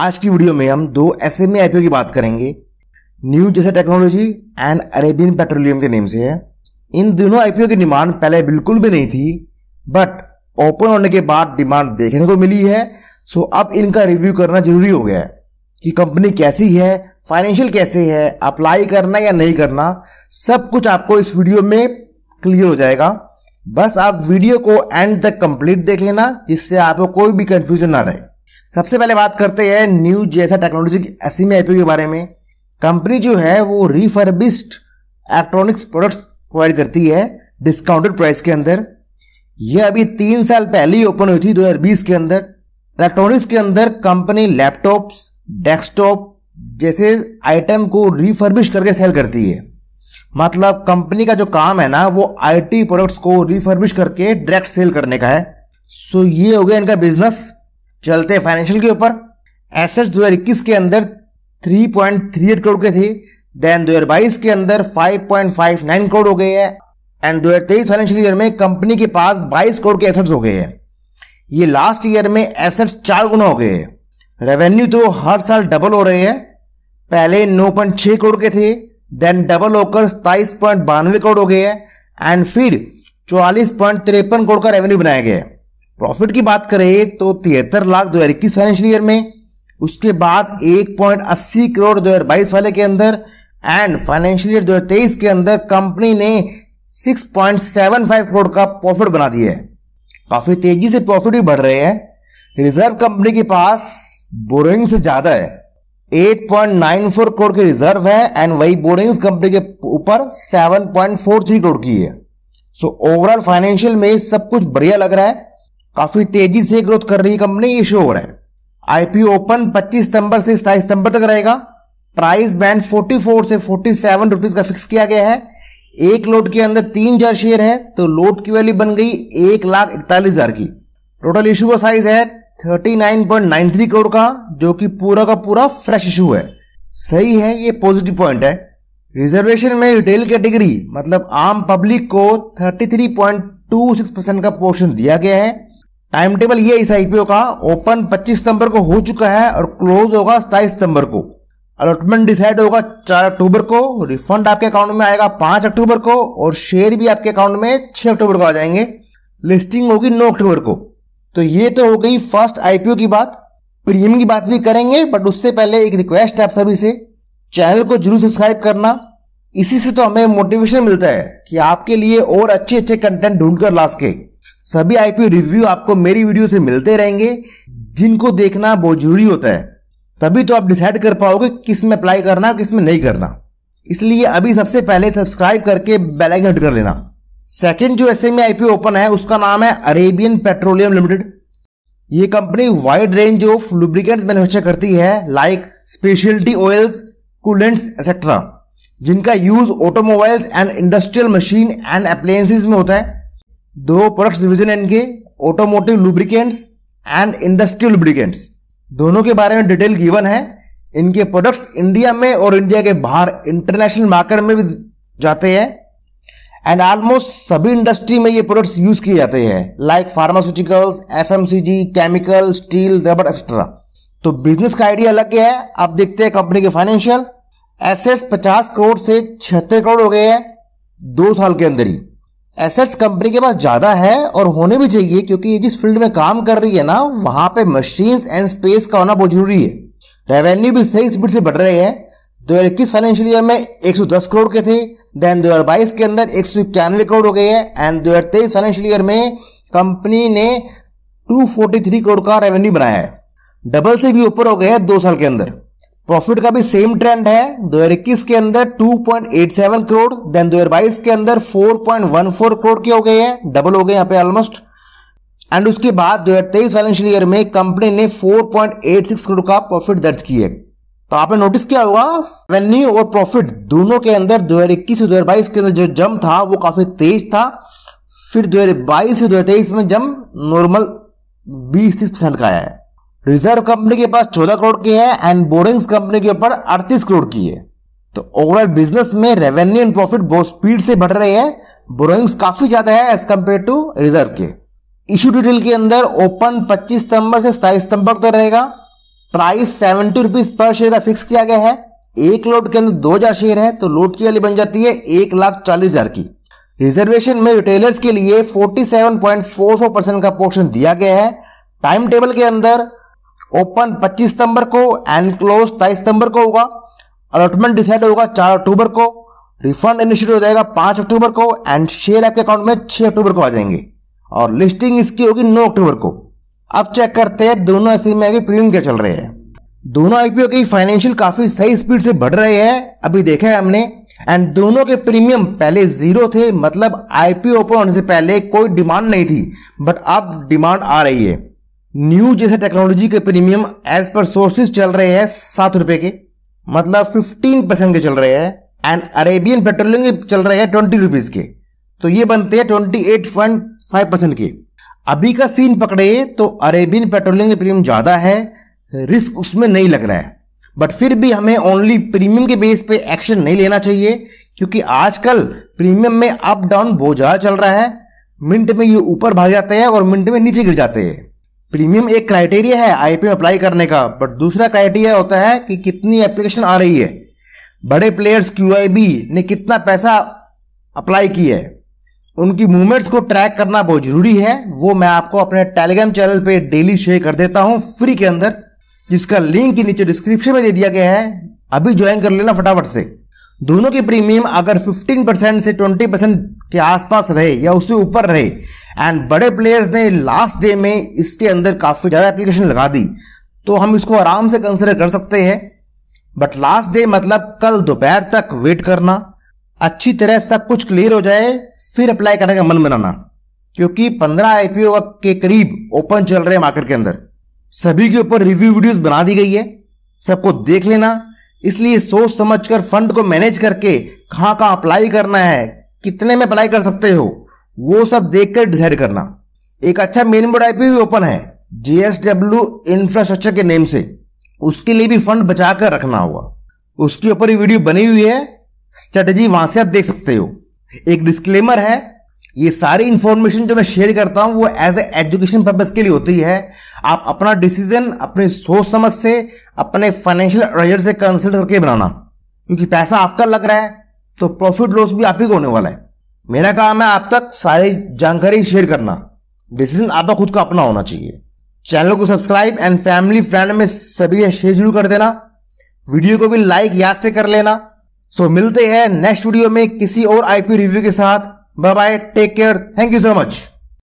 आज की वीडियो में हम दो ऐसे में आईपीओ की बात करेंगे न्यू जैसा टेक्नोलॉजी एंड अरेबियन पेट्रोलियम के नेम से है इन दोनों आईपीओ की डिमांड पहले बिल्कुल भी नहीं थी बट ओपन होने के बाद डिमांड देखने को मिली है सो अब इनका रिव्यू करना जरूरी हो गया है कि कंपनी कैसी है फाइनेंशियल कैसे है अप्लाई करना या नहीं करना सब कुछ आपको इस वीडियो में क्लियर हो जाएगा बस आप वीडियो को एंड तक कंप्लीट देख लेना जिससे आपको कोई भी कंफ्यूजन ना रहे सबसे पहले बात करते हैं न्यू जैसा टेक्नोलॉजी की एसी में आईपीओ के बारे में कंपनी जो है वो रिफर्बिस्ड इलेक्ट्रॉनिक्स प्रोडक्ट्स प्रोवाइड करती है डिस्काउंटेड प्राइस के अंदर यह अभी तीन साल पहले ही ओपन हुई थी 2020 के अंदर इलेक्ट्रॉनिक्स के अंदर कंपनी लैपटॉप्स डेस्कटॉप जैसे आइटम को रिफर्बिश करके सेल करती है मतलब कंपनी का जो काम है ना वो आईटी प्रोडक्ट्स को रिफर्बिश करके डायरेक्ट सेल करने का है सो ये हो गया इनका बिजनेस चलते फाइनेंशियल के ऊपर एसेट्स 2021 के अंदर 3.38 करोड़ के थे देन 2022 के अंदर 5.59 करोड़ हो गए हैं एंड 2023 फाइनेंशियल ईयर में कंपनी के पास 22 करोड़ के एसेट्स हो गए हैं ये लास्ट ईयर में एसेट्स चार गुना हो गए हैं रेवेन्यू तो हर साल डबल हो रहे हैं पहले 9.6 करोड़ के थे देन डबल होकर सताइस पॉइंट बानवे करोड़ हो गए हैं एंड फिर चौवालीस पॉइंट तिरपन करोड़ का रेवेन्यू बनाया गया है प्रॉफिट की बात करें तो तिहत्तर लाख दो हजार इक्कीस फाइनेंशियल ईयर में उसके बाद एक पॉइंट अस्सी करोड़ दो हजार बाईस वाले के अंदर एंड फाइनेंशियल ईयर दो हजार तेईस के अंदर कंपनी ने six point seven five crore का प्रॉफिट बना दिया है काफी तेजी से प्रॉफिट भी बढ़ रहे हैं रिजर्व कंपनी के पास बोरिंग से ज्यादा है 8.94 करोड़ के रिजर्व है एंड वही बोरिंग्स कंपनी के ऊपर 7.43 करोड़ की है सो ओवरऑल फाइनेंशियल में सब कुछ बढ़िया लग रहा है काफी तेजी से ग्रोथ कर रही कंपनी ये शो हो रहा है आईपीओ ओपन 25 सितंबर से सताईस सितंबर तक रहेगा प्राइस बैंड 44 से 47 सेवन का फिक्स किया गया है एक लोट के अंदर तीन हजार शेयर है तो लोट की वैल्यू बन गई एक लाख इकतालीस हजार की टोटल इशू का साइज है 39.93 करोड़ का जो कि पूरा का पूरा फ्रेश इशू है सही है ये पॉजिटिव पॉइंट है रिजर्वेशन में रिटेल कैटेगरी मतलब आम पब्लिक को 33.26 परसेंट का पोर्शन दिया गया है टाइम टेबल ये इस आईपीओ का ओपन 25 सितंबर को हो चुका है और क्लोज होगा सताईस सितंबर को अलॉटमेंट डिसाइड होगा चार अक्टूबर को रिफंड आपके अकाउंट में आएगा पांच अक्टूबर को और शेयर भी आपके अकाउंट में 6 अक्टूबर को आ जाएंगे लिस्टिंग होगी नौ अक्टूबर को तो ये तो हो गई फर्स्ट आईपीओ की बात प्रीमियम की बात भी करेंगे बट उससे पहले एक रिक्वेस्ट है आप सभी से चैनल को जरूर सब्सक्राइब करना इसी से तो हमें मोटिवेशन मिलता है कि आपके लिए और अच्छे अच्छे कंटेंट ढूंढ कर ला सके सभी आईपीओ रिव्यू आपको मेरी वीडियो से मिलते रहेंगे जिनको देखना बहुत जरूरी होता है तभी तो आप डिसाइड कर पाओगे किस में अप्लाई करना किस में नहीं करना इसलिए अभी सबसे पहले सब्सक्राइब करके बेल आइकन हट कर लेना सेकंड जो एस एम आईपीओ ओपन है उसका नाम है अरेबियन पेट्रोलियम लिमिटेड ये company wide range of lubricants manufacture करती है like speciality oils coolants etcetera जिनका use automobiles and industrial machine and appliances में होता है दो प्रोडक्ट्स डिवीजन है इनके automotive lubricants and industrial lubricants दोनों के बारे में डिटेल गिवन है इनके प्रोडक्ट्स इंडिया में और इंडिया के बाहर इंटरनेशनल मार्केट में भी जाते हैं एंड ऑलमोस्ट सभी इंडस्ट्री में ये प्रोडक्ट्स यूज किए जाते हैं like pharmaceuticals F chemical steel rubber etcetera तो बिजनेस का आइडिया अलग है आप देखते हैं कंपनी के फाइनेंशियल एसेट्स 50 करोड़ से छिहत्तर करोड़ हो गए हैं दो साल के अंदर ही एसेट्स कंपनी के पास ज़्यादा है और होने भी चाहिए क्योंकि ये जिस फील्ड में काम कर रही है ना वहां पे मशीन्स एंड स्पेस का होना बहुत जरूरी है रेवेन्यू भी सही स्पीड से बढ़ रहे हैं दो हज़ार इक्कीस फाइनेंशियल ईयर में 110 करोड़ के थे देन 2022 के अंदर एक सौ इक्यानवे करोड़ हो गए हैं एंड तेईस फाइनेंशियल ईयर में कंपनी ने 243 करोड़ का रेवेन्यू बनाया है डबल से भी ऊपर हो गया है दो साल के अंदर प्रॉफिट का भी सेम ट्रेंड है दो हजार इक्कीस के अंदर 2.87 करोड़ देन दो हजार बाईस के अंदर 4.14 करोड़ के हो गए हैं डबल हो गए यहाँ पे ऑलमोस्ट एंड उसके बाद दो हजार तेईस फाइनेंशियल ईयर में कंपनी ने 4.86 करोड़ का प्रॉफिट दर्ज किया तो आपने नोटिस किया होगा रेवेन्यू और प्रॉफिट दोनों के अंदर दो हजार इक्कीस दो हजार बाईस के अंदर जो जम था वो काफी तेज था फिर दो हजार बाईस से दो हजार तेईस में जम नॉर्मल बीस तीस परसेंट का आया है रिजर्व कंपनी के पास 14 करोड़ की है एंड बोरिंग्स कंपनी के ऊपर 38 करोड़ की है तो ओवरऑल बिजनेस में रेवेन्यू एंड प्रॉफिट बहुत स्पीड से बढ़ रहे हैं बोरिंग्स काफी ज्यादा है एज कंपेयर टू रिजर्व के इश्यू डिटेल के अंदर ओपन 25 सितंबर से सताईस सितंबर तक रहेगा प्राइस सेवेंटी रुपीज पर शेयर का फिक्स किया गया है एक लोट के अंदर दो हजार शेयर है तो लोट की वाली बन जाती है एक लाख चालीस हजार की रिजर्वेशन में रिटेलर्स के लिए forty seven point four four percent का पोर्शन दिया गया है टाइम टेबल के अंदर ओपन 25 सितंबर को एंड क्लोज 23 सितंबर को होगा अलॉटमेंट डिसाइड होगा 4 अक्टूबर को रिफंड इनिशिएट हो जाएगा 5 अक्टूबर को एंड शेयर आपके अकाउंट में 6 अक्टूबर को आ जाएंगे और लिस्टिंग इसकी होगी 9 अक्टूबर को अब चेक करते हैं दोनों ऐसे में अभी प्रीमियम क्या चल रहे हैं दोनों आईपीओ की फाइनेंशियल काफी सही स्पीड से बढ़ रहे हैं अभी देखा है हमने एंड दोनों के प्रीमियम पहले जीरो थे मतलब आईपीओ ओपन होने से पहले कोई डिमांड नहीं थी बट अब डिमांड आ रही है न्यू जैसे टेक्नोलॉजी के प्रीमियम एज पर सोर्सेस चल रहे हैं सात रुपए के मतलब फिफ्टीन परसेंट के चल रहे हैं एंड अरेबियन पेट्रोलियम के चल रहे हैं ट्वेंटी रुपीज के तो ये बनते हैं twenty eight point five percent के अभी का सीन पकड़े तो अरेबियन पेट्रोलियम के प्रीमियम ज़्यादा है रिस्क उसमें नहीं लग रहा है बट फिर भी हमें ओनली प्रीमियम के बेस पे एक्शन नहीं लेना चाहिए क्योंकि आजकल प्रीमियम में अप डाउन बहुत ज़्यादा चल रहा है मिनट में ये ऊपर भाग जाते हैं और मिनट में नीचे गिर जाते हैं प्रीमियम एक क्राइटेरिया है आईपीओ अप्लाई करने का बट दूसरा क्राइटेरिया होता है कि कितनी एप्लीकेशन आ रही है बड़े प्लेयर्स क्यू ने कितना पैसा अप्लाई किया है उनकी मूवमेंट्स को ट्रैक करना बहुत जरूरी है वो मैं आपको अपने टेलीग्राम चैनल पे डेली शेयर कर देता हूँ फ्री के अंदर जिसका लिंक नीचे डिस्क्रिप्शन में दे दिया गया है अभी ज्वाइन कर लेना फटाफट से दोनों की प्रीमियम अगर 15% से 20% के आसपास रहे या उससे ऊपर रहे एंड बड़े प्लेयर्स ने लास्ट डे में इसके अंदर काफ़ी ज़्यादा एप्लीकेशन लगा दी तो हम इसको आराम से कंसिडर कर सकते हैं बट लास्ट डे मतलब कल दोपहर तक वेट करना अच्छी तरह सब कुछ क्लियर हो जाए फिर अप्लाई करने का मन बनाना क्योंकि 15 आईपीओ के करीब ओपन चल रहे हैं मार्केट के अंदर सभी के ऊपर रिव्यू वीडियोस बना दी गई है सबको देख लेना इसलिए सोच समझ कर फंड को मैनेज करके कहाँ कहाँ अप्लाई करना है कितने में अप्लाई कर सकते हो वो सब देखकर डिसाइड करना एक अच्छा मेन बोर्ड आईपी भी ओपन है जीएसडब्ल्यू इंफ्रास्ट्रक्चर के नेम से उसके लिए भी फंड बचा कर रखना होगा उसके ऊपर ये वीडियो बनी हुई है स्ट्रेटेजी वहां से आप देख सकते हो एक डिस्क्लेमर है ये सारी इंफॉर्मेशन जो मैं शेयर करता हूं वो एज ए एजुकेशन पर्पज के लिए होती है आप अपना डिसीजन अपने सोच समझ से अपने फाइनेंशियल एडवाइजर से कंसल्ट करके बनाना क्योंकि पैसा आपका लग रहा है तो प्रॉफिट लॉस भी आप ही को होने वाला है मेरा काम है आप तक सारी जानकारी शेयर करना डिसीजन आपका खुद का अपना होना चाहिए चैनल को सब्सक्राइब एंड फैमिली फ्रेंड में सभी शेयर जरूर कर देना वीडियो को भी लाइक याद से कर लेना सो मिलते हैं नेक्स्ट वीडियो में किसी और आईपी रिव्यू के साथ bye bye take care thank you so much